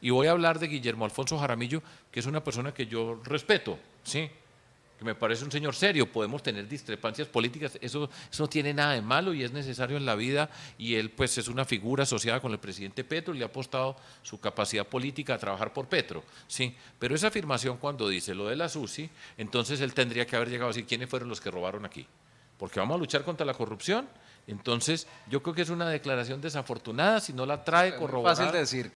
Y voy a hablar de Guillermo Alfonso Jaramillo, que es una persona que yo respeto, ¿sí? que me parece un señor serio, podemos tener discrepancias políticas, eso, eso, no tiene nada de malo y es necesario en la vida, y él pues es una figura asociada con el presidente Petro y le ha apostado su capacidad política a trabajar por Petro, sí, pero esa afirmación cuando dice lo de la SUSI, entonces él tendría que haber llegado a decir quiénes fueron los que robaron aquí, porque vamos a luchar contra la corrupción, entonces, yo creo que es una declaración desafortunada si no la trae corroborada. Fácil decir